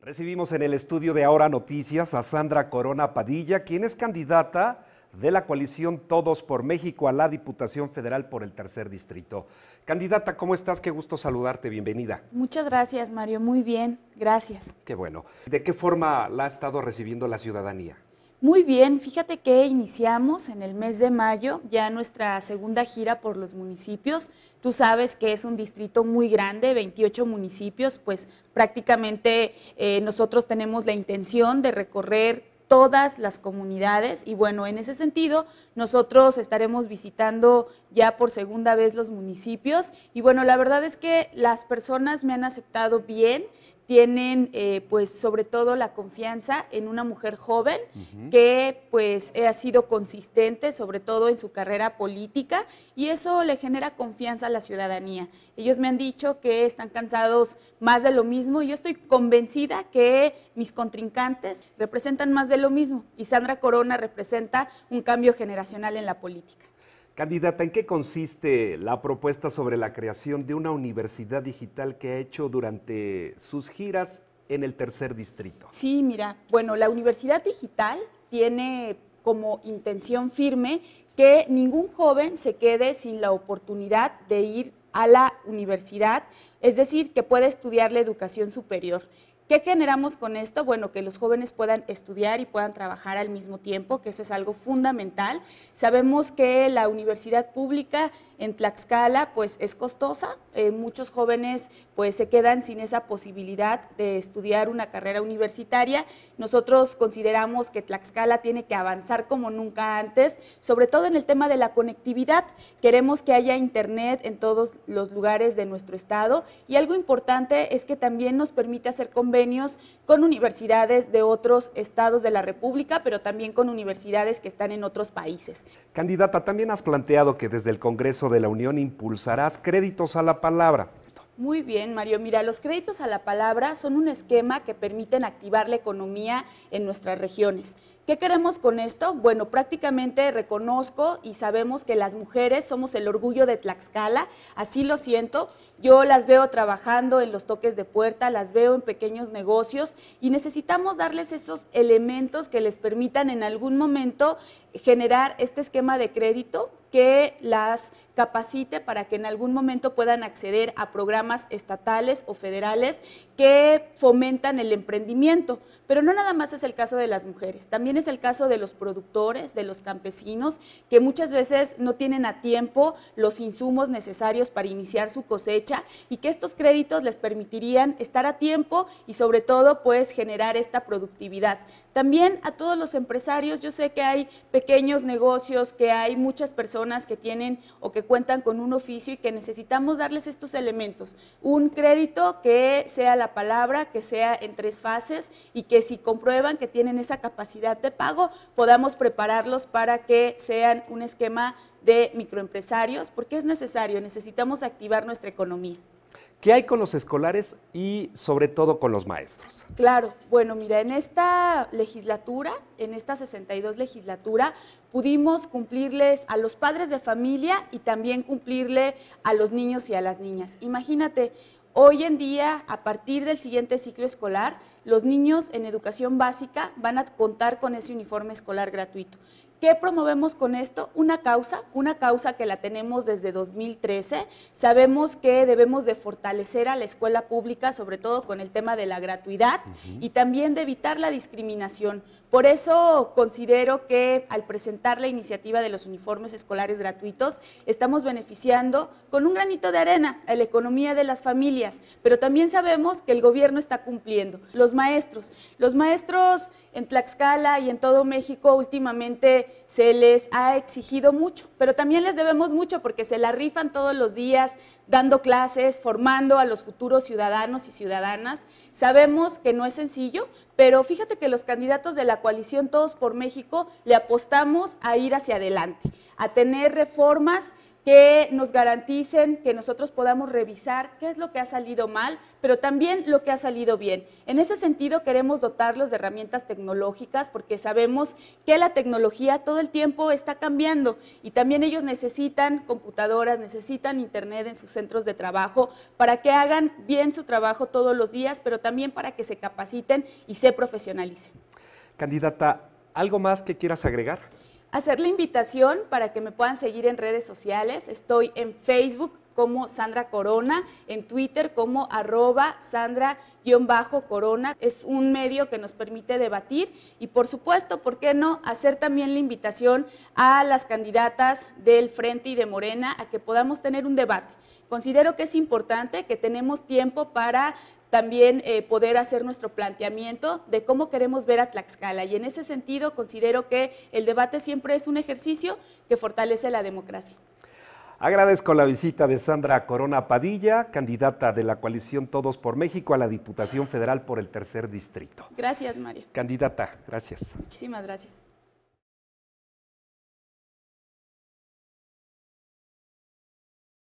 Recibimos en el estudio de Ahora Noticias a Sandra Corona Padilla, quien es candidata de la coalición Todos por México a la Diputación Federal por el Tercer Distrito. Candidata, ¿cómo estás? Qué gusto saludarte, bienvenida. Muchas gracias, Mario, muy bien, gracias. Qué bueno. ¿De qué forma la ha estado recibiendo la ciudadanía? Muy bien, fíjate que iniciamos en el mes de mayo ya nuestra segunda gira por los municipios. Tú sabes que es un distrito muy grande, 28 municipios, pues prácticamente eh, nosotros tenemos la intención de recorrer todas las comunidades y bueno, en ese sentido nosotros estaremos visitando ya por segunda vez los municipios y bueno, la verdad es que las personas me han aceptado bien, tienen eh, pues sobre todo la confianza en una mujer joven que pues ha sido consistente sobre todo en su carrera política y eso le genera confianza a la ciudadanía. Ellos me han dicho que están cansados más de lo mismo y yo estoy convencida que mis contrincantes representan más de lo mismo. Y Sandra Corona representa un cambio generacional en la política. Candidata, ¿en qué consiste la propuesta sobre la creación de una universidad digital que ha hecho durante sus giras en el tercer distrito? Sí, mira, bueno, la universidad digital tiene como intención firme que ningún joven se quede sin la oportunidad de ir a la universidad, es decir, que pueda estudiar la educación superior. ¿Qué generamos con esto? Bueno, que los jóvenes puedan estudiar y puedan trabajar al mismo tiempo, que eso es algo fundamental. Sabemos que la universidad pública en Tlaxcala pues es costosa, eh, muchos jóvenes pues se quedan sin esa posibilidad de estudiar una carrera universitaria. Nosotros consideramos que Tlaxcala tiene que avanzar como nunca antes, sobre todo en el tema de la conectividad. Queremos que haya internet en todos los lugares de nuestro estado y algo importante es que también nos permite hacer convenios con universidades de otros estados de la República, pero también con universidades que están en otros países. Candidata, también has planteado que desde el Congreso de la Unión impulsarás créditos a la palabra. Muy bien, Mario. Mira, los créditos a la palabra son un esquema que permiten activar la economía en nuestras regiones. ¿Qué queremos con esto? Bueno, prácticamente reconozco y sabemos que las mujeres somos el orgullo de Tlaxcala, así lo siento. Yo las veo trabajando en los toques de puerta, las veo en pequeños negocios y necesitamos darles esos elementos que les permitan en algún momento generar este esquema de crédito que las capacite para que en algún momento puedan acceder a programas estatales o federales que fomentan el emprendimiento. Pero no nada más es el caso de las mujeres, también es el caso de los productores, de los campesinos, que muchas veces no tienen a tiempo los insumos necesarios para iniciar su cosecha y que estos créditos les permitirían estar a tiempo y sobre todo pues generar esta productividad. También a todos los empresarios, yo sé que hay pequeños negocios, que hay muchas personas personas que tienen o que cuentan con un oficio y que necesitamos darles estos elementos. Un crédito que sea la palabra, que sea en tres fases y que si comprueban que tienen esa capacidad de pago, podamos prepararlos para que sean un esquema de microempresarios, porque es necesario, necesitamos activar nuestra economía. ¿Qué hay con los escolares y sobre todo con los maestros? Claro, bueno, mira, en esta legislatura, en esta 62 legislatura, pudimos cumplirles a los padres de familia y también cumplirle a los niños y a las niñas. Imagínate, Hoy en día, a partir del siguiente ciclo escolar, los niños en educación básica van a contar con ese uniforme escolar gratuito. ¿Qué promovemos con esto? Una causa, una causa que la tenemos desde 2013. Sabemos que debemos de fortalecer a la escuela pública, sobre todo con el tema de la gratuidad y también de evitar la discriminación. Por eso considero que al presentar la iniciativa de los uniformes escolares gratuitos, estamos beneficiando con un granito de arena a la economía de las familias, pero también sabemos que el gobierno está cumpliendo. Los maestros, los maestros en Tlaxcala y en todo México últimamente se les ha exigido mucho, pero también les debemos mucho porque se la rifan todos los días dando clases, formando a los futuros ciudadanos y ciudadanas. Sabemos que no es sencillo, pero fíjate que los candidatos de la coalición Todos por México le apostamos a ir hacia adelante, a tener reformas que nos garanticen que nosotros podamos revisar qué es lo que ha salido mal, pero también lo que ha salido bien. En ese sentido, queremos dotarlos de herramientas tecnológicas porque sabemos que la tecnología todo el tiempo está cambiando y también ellos necesitan computadoras, necesitan internet en sus centros de trabajo para que hagan bien su trabajo todos los días, pero también para que se capaciten y se profesionalicen. Candidata, ¿algo más que quieras agregar? Hacer la invitación para que me puedan seguir en redes sociales. Estoy en Facebook como Sandra Corona, en Twitter como arroba Sandra-Corona. Es un medio que nos permite debatir y por supuesto, ¿por qué no hacer también la invitación a las candidatas del Frente y de Morena a que podamos tener un debate? Considero que es importante que tenemos tiempo para también eh, poder hacer nuestro planteamiento de cómo queremos ver a Tlaxcala. Y en ese sentido considero que el debate siempre es un ejercicio que fortalece la democracia. Agradezco la visita de Sandra Corona Padilla, candidata de la coalición Todos por México a la Diputación Federal por el Tercer Distrito. Gracias, Mario. Candidata, gracias. Muchísimas gracias.